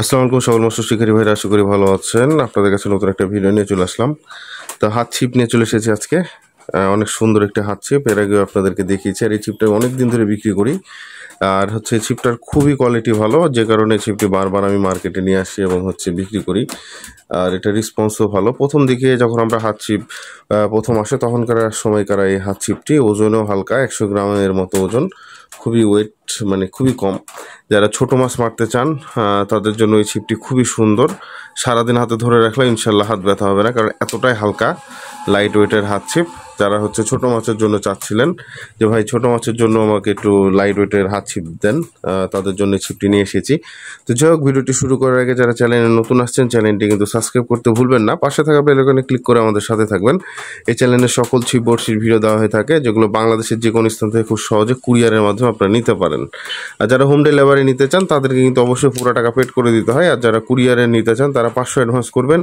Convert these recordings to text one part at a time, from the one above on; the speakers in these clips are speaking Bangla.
আসসালামু আলাইকুম সকল মস্ত শিকারী ভাইরা আশা করি ভালো আছেন আপনাদের কাছে নতুন একটা ভিডিও নিয়ে চলে আসলাম তো হাত ছিপ নিয়ে চলে এসেছি আজকে অনেক সুন্দর একটা হাত ছিপ এর আগেও আপনাদেরকে দেখিয়েছি আর এই ছিপটা অনেক দিন ধরে বিক্রি করি আর হচ্ছে ছিপটার খুবই কোয়ালিটি ভালো যে কারণে ছিপটি বারবার আমি মার্কেটে নিয়ে আসি এবং হচ্ছে বিক্রি করি আর এটা রেসপন্সও ভালো প্রথম দিকে যখন আমরা হাত ছিপ প্রথম আসে তখনকার সময়কার এই হাত ছিপটি ওজনেও হালকা একশো গ্রামের মতো ওজন খুবই ওয়েট মানে খুবই কম যারা ছোট মাছ মারতে চান তাদের জন্য এই ছিপটি খুবই সুন্দর সারাদিন হাতে ধরে রাখলে ইনশাল্লাহ হাত ব্যথা হবে না কারণ এতটাই হালকা লাইট ওয়েটের হাত ছিপ যারা হচ্ছে ছোট মাছের জন্য চাচ্ছিলেন যে ভাই ছোট মাছের জন্য আমাকে একটু লাইট ওয়েটের হাত ছিপ দেন তাদের জন্য ছিপটি নিয়ে এসেছি তো যাই হোক ভিডিওটি শুরু করার আগে যারা চ্যানেলে নতুন আসছেন চ্যানেলটি কিন্তু সাবস্ক্রাইব করতে ভুলবেন না পাশে থাকা বেলকনে ক্লিক করে আমাদের সাথে থাকবেন এই চ্যানেলে সকল ছিপ বর্ষির ভিডিও দেওয়া হয়ে থাকে যেগুলো বাংলাদেশের যে কোনো স্থান থেকে খুব সহজে কুরিয়ারের মাধ্যমে আপনারা নিতে পারেন আর যারা হোম ডেলিভারি নিতে চান তাদেরকে কিন্তু অবশ্যই পুরো টাকা পেড করে দিতে হয় আর যারা কুরিয়ারে নিতে চান তারা পাঁচশো অ্যাডভান্স করবেন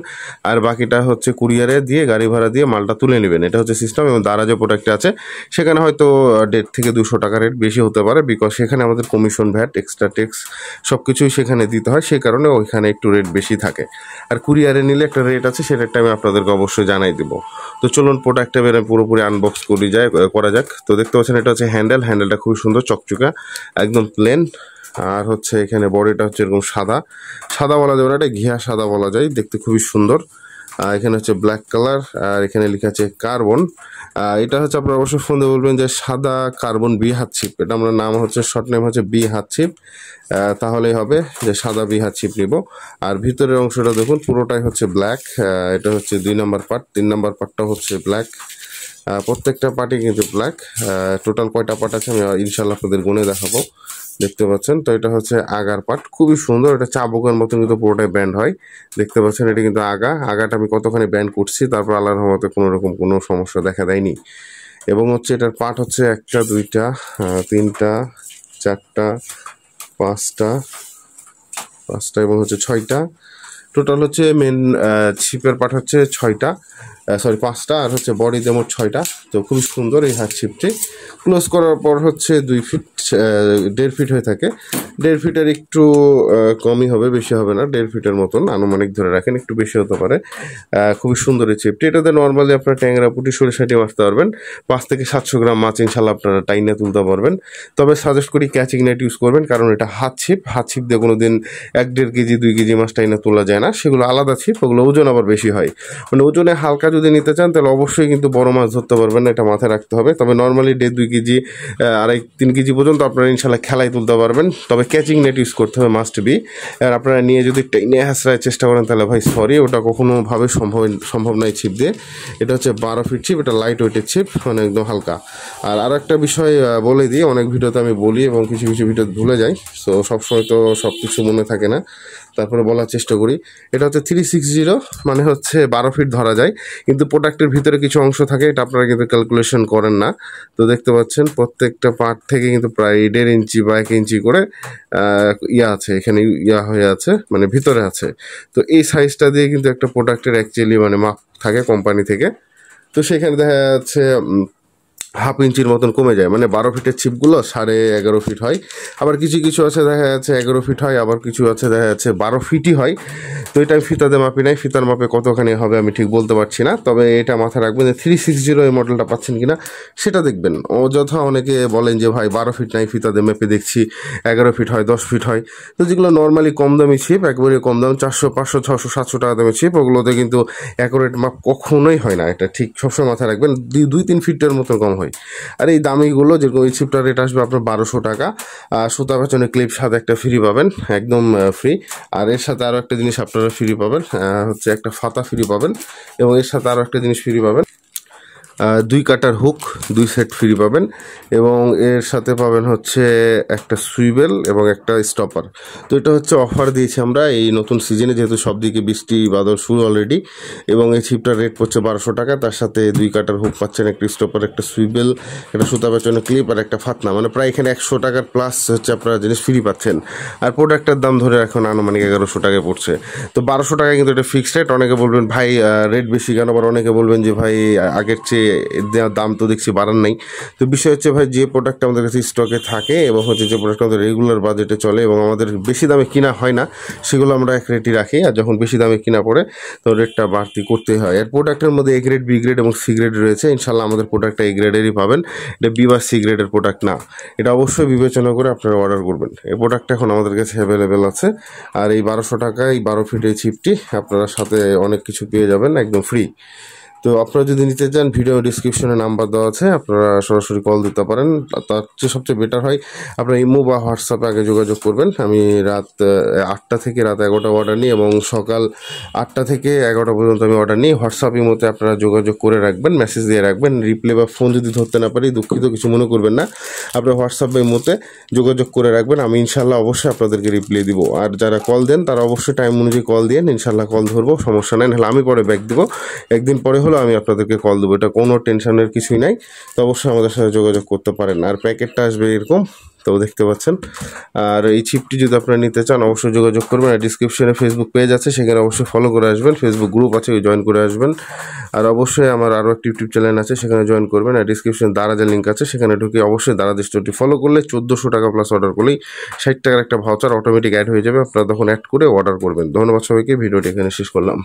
আর বাকিটা হচ্ছে কুরিয়ারে দিয়ে গাড়ি ভাড়া দিয়ে মালটা তুলে নেবেন এটা হচ্ছে সিস্টেম সিস্টেম এবং দ্বারা যে প্রোডাক্টটা আছে সেখানে হয়তো দেড় থেকে দুশো টাকা রেট বেশি হতে পারে বিকজ সেখানে আমাদের কমিশন ভ্যাট এক্সট্রা ট্যাক্স সব কিছুই সেখানে দিতে হয় সেই কারণে ওইখানে একটু রেট বেশি থাকে আর কুরিয়ারে নিলে একটা রেট আছে সে রেটটা আমি আপনাদেরকে অবশ্যই জানাই দেবো তো চলুন প্রোডাক্টটা বেরোয় পুরোপুরি আনবক্স করি যায় করা যাক তো দেখতে পাচ্ছেন এটা হচ্ছে হ্যান্ডেল হ্যান্ডেলটা খুবই সুন্দর চকচকা একদম প্লেন আর হচ্ছে এখানে বডিটা হচ্ছে এরকম সাদা সাদা বলা যাবে না এটা ঘিয়া সাদা বলা যায় দেখতে খুবই সুন্দর এখানে হচ্ছে ব্ল্যাক কালার আর এখানে লেখা আছে কার্বন এটা হচ্ছে আপনারা অবশ্যই ফোন দিয়ে বলবেন যে সাদা কার্বন বি ছিপ এটা আমরা নাম হচ্ছে শর্ট নেম হচ্ছে বি ছিপ তাহলেই হবে যে সাদা বি ছিপ নিব আর ভিতরের অংশটা দেখুন পুরোটাই হচ্ছে ব্ল্যাক এটা হচ্ছে দুই নাম্বার পার্ট তিন নাম্বার পার্টটা হচ্ছে ব্ল্যাক প্রত্যেকটা পার্টি কিন্তু ব্ল্যাক টোটাল কয়টা পার্ট আছে আমি ইনশাল্লাহ আপনাদের গুনে দেখাবো দেখতে পাচ্ছেন তো এটা হচ্ছে আগার পার্ট খুবই সুন্দর এটা চাবুকের মতন কিন্তু পুরোটাই ব্যান্ড হয় দেখতে পাচ্ছেন এটা কিন্তু আগা আগাটা আমি কতখানি ব্যান্ড করছি তারপর আল্লাহ রহমতে কোনো রকম কোনো সমস্যা দেখা দেয়নি এবং হচ্ছে এটার পার্ট হচ্ছে একটা দুইটা তিনটা চারটা পাঁচটা পাঁচটা এবং হচ্ছে ছয়টা টোটাল হচ্ছে মেন ছিপের পাঠ হচ্ছে ছয়টা সরি পাঁচটা আর হচ্ছে বডি মোট ছয়টা তো খুবই সুন্দর এই হাত ছিপটি ক্লোজ করার পর হচ্ছে দুই ফিট দেড় ফিট হয়ে থাকে দেড় ফিটের একটু কমই হবে বেশি হবে না দেড় ফিটের মতন আনুমানিক ধরে রাখেন একটু বেশি হতে পারে খুবই সুন্দর এই চিপটি এটাতে নর্মালি আপনারা ট্যাংরা পুটি সরিষাটি মারতে পারবেন পাঁচ থেকে সাতশো গ্রাম মাছ ইনশাল্লাহ আপনারা টাইনে তুলতে পারবেন তবে সাজেস্ট করি ক্যাচিং নেট ইউজ করবেন কারণ এটা হাত ছিপ হাত ছিপ দিয়ে কোনো দিন এক দেড় কেজি দুই কেজি মাছ টাইনে তোলা যায় না সেগুলো আলাদা ছিপ ওগুলো ওজন আবার বেশি হয় মানে ওজনে হালকা যদি নিতে চান তাহলে অবশ্যই কিন্তু বড় মাছ ধরতে পারবেন না এটা মাথায় রাখতে হবে তবে নর্মালি ডে দুই কেজি আড়াই তিন কেজি পর্যন্ত আপনারা ইনশাল্লাহ খেলায় তুলতে পারবেন তবে ক্যাচিং নেট ইউজ করতে হবে মাস্ট বি আর আপনারা নিয়ে যদি টেনে হাসরায় চেষ্টা করেন তাহলে ভাই সরি ওটা কখনোভাবে সম্ভব সম্ভব নয় ছিপ দিয়ে এটা হচ্ছে বারো ফিট ছিপ এটা লাইট ওয়েটের ছিপ মানে একদম হালকা আর আর একটা বিষয় বলে দিই অনেক ভিডিওতে আমি বলি এবং কিছু কিছু ভিডিও ভুলে যাই সো সবসময় তো সব কিছু মনে থাকে না তারপরে বলার চেষ্টা করি এটা হচ্ছে থ্রি সিক্স জিরো মানে হচ্ছে বারো ফিট ধরা যায় কিন্তু প্রোডাক্টের ভিতরে কিছু অংশ থাকে এটা আপনারা কিন্তু ক্যালকুলেশন করেন না তো দেখতে পাচ্ছেন প্রত্যেকটা পার্ট থেকে কিন্তু প্রায় দেড় ইঞ্চি বা এক ইঞ্চি করে ইয়া আছে এখানে ইয়া হয়ে আছে মানে ভিতরে আছে তো এই সাইজটা দিয়ে কিন্তু একটা প্রোডাক্টের অ্যাকচুয়ালি মানে মাপ থাকে কোম্পানি থেকে তো সেখানে দেখা যাচ্ছে হাফ ইঞ্চির মতন কমে যায় মানে বারো ফিটের ছিপগুলো সাড়ে এগারো ফিট হয় আবার কিছু কিছু আছে দেখা যাচ্ছে এগারো ফিট হয় আবার কিছু আছে দেখা যাচ্ছে বারো ফিটই হয় তো এটা আমি ফিতাতে মাপি নাই ফিতার মাপে কতখানি হবে আমি ঠিক বলতে পারছি না তবে এটা মাথায় রাখবেন যে থ্রি সিক্স জিরো এই মডেলটা পাচ্ছেন কিনা সেটা দেখবেন অযথা অনেকে বলেন যে ভাই বারো ফিট নাই ফিতাতে মেপে দেখছি এগারো ফিট হয় দশ ফিট হয় তো যেগুলো নর্মালি কম দামি ছিপ একবারে কম দাম চারশো পাঁচশো ছশো সাতশো টাকা দামি ছিপ ওগুলোতে কিন্তু অ্যাকোরেট মাপ কখনোই হয় না এটা ঠিক সবসময় মাথায় রাখবেন দুই তিন ফিটের মতো কম হয় আর এই দামিগুলো যেরকম এই চিপটার রেট আসবে আপনার বারোশো টাকা সুতা পেছনে ক্লিপ সাথে একটা ফ্রি পাবেন একদম ফ্রি আর এর সাথে আরও একটা জিনিস আপনারা ফ্রি পাবেন হচ্ছে একটা ফাতা ফ্রি পাবেন এবং এর সাথে আরও একটা জিনিস ফ্রি পাবেন দুই কাটার হুক দুই সেট ফ্রি পাবেন এবং এর সাথে পাবেন হচ্ছে একটা সুইবেল এবং একটা স্টপার তো এটা হচ্ছে অফার দিয়েছি আমরা এই নতুন সিজনে যেহেতু সব দিকে বৃষ্টি বাদল শুরু অলরেডি এবং এই ছিপটার রেট পড়ছে বারোশো টাকা তার সাথে দুই কাটার হুক পাচ্ছেন একটা স্টপার একটা সুইবেল একটা সুতা বেচনের ক্লিপ আর একটা ফাতনা মানে প্রায় এখানে একশো টাকার প্লাস হচ্ছে আপনারা জিনিস ফ্রি পাচ্ছেন আর প্রোডাক্টের দাম ধরে এখন আনুমানিক এগারোশো টাকায় পড়ছে তো বারোশো টাকা কিন্তু এটা ফিক্সড রেট অনেকে বলবেন ভাই রেট বেশি কেন আবার অনেকে বলবেন যে ভাই আগের চেয়ে দাম তো দেখছি বাড়ান নাই তো বিষয় হচ্ছে ভাই যে প্রোডাক্ট আমাদের কাছে স্টকে থাকে এবং হচ্ছে যে প্রোডাক্ট আমাদের রেগুলার বাজেটে চলে এবং আমাদের বেশি দামে কিনা হয় না সেগুলো আমরা এক রেটই রাখি আর যখন বেশি দামে কিনা পড়ে তো রেটটা বাড়তি করতে হয় আর প্রোডাক্টের মধ্যে এ গ্রেড বি গ্রেড এবং সি গ্রেড রয়েছে ইনশাল্লাহ আমাদের প্রোডাক্টটা এ গ্রেডেরই পাবেন এটা বি বা সি গ্রেডের প্রোডাক্ট না এটা অবশ্যই বিবেচনা করে আপনারা অর্ডার করবেন এই প্রোডাক্টটা এখন আমাদের কাছে অ্যাভেলেবেল আছে আর এই বারোশো টাকা এই বারো ফিটের চিপটি ছিপটি আপনারা সাথে অনেক কিছু পেয়ে যাবেন একদম ফ্রি তো আপনারা যদি নিতে চান ভিডিও ডিসক্রিপশনে নাম্বার দেওয়া আছে আপনারা সরাসরি কল দিতে পারেন তার চেয়ে সবচেয়ে বেটার হয় আপনারা ইমো বা হোয়াটসঅ্যাপে আগে যোগাযোগ করবেন আমি রাত আটটা থেকে রাত এগারোটা অর্ডার নিই এবং সকাল আটটা থেকে এগারোটা পর্যন্ত আমি অর্ডার নিই হোয়াটসঅ্যাপ ইমোতে আপনারা যোগাযোগ করে রাখবেন মেসেজ দিয়ে রাখবেন রিপ্লে বা ফোন যদি ধরতে না পারি দুঃখিত কিছু মনে করবেন না আপনারা হোয়াটসঅ্যাপ ইমোতে যোগাযোগ করে রাখবেন আমি ইনশাল্লাহ অবশ্যই আপনাদেরকে রিপ্লে দিব আর যারা কল দেন তারা অবশ্যই টাইম অনুযায়ী কল দিয়ে ইনশাল্লাহ কল ধরবো সমস্যা নেই নাহলে আমি পরে ব্যাক দেবো একদিন পরে হলে হলো আমি আপনাদেরকে কল দেবো এটা কোনো টেনশনের কিছুই নাই তো অবশ্যই আমাদের সাথে যোগাযোগ করতে পারেন আর প্যাকেটটা আসবে এরকম তো দেখতে পাচ্ছেন আর এই চিপটি যদি আপনারা নিতে চান অবশ্যই যোগাযোগ করবেন আর ডিসক্রিপশনে ফেসবুক পেজ আছে সেখানে অবশ্যই ফলো করে আসবেন ফেসবুক গ্রুপ আছে ওই জয়েন করে আসবেন আর অবশ্যই আমার আরও একটি ইউটিউব চ্যানেল আছে সেখানে জয়েন করবেন আর ডিসক্রিপশনে যে লিঙ্ক আছে সেখানে ঢুকে অবশ্যই দ্বারা স্টোরটি ফলো করলে চোদ্দোশো টাকা প্লাস অর্ডার করলেই ষাট টাকার একটা ভাউচার অটোমেটিক অ্যাড হয়ে যাবে আপনারা তখন অ্যাড করে অর্ডার করবেন ধন্যবাদ সবাইকে ভিডিওটি এখানে শেষ করলাম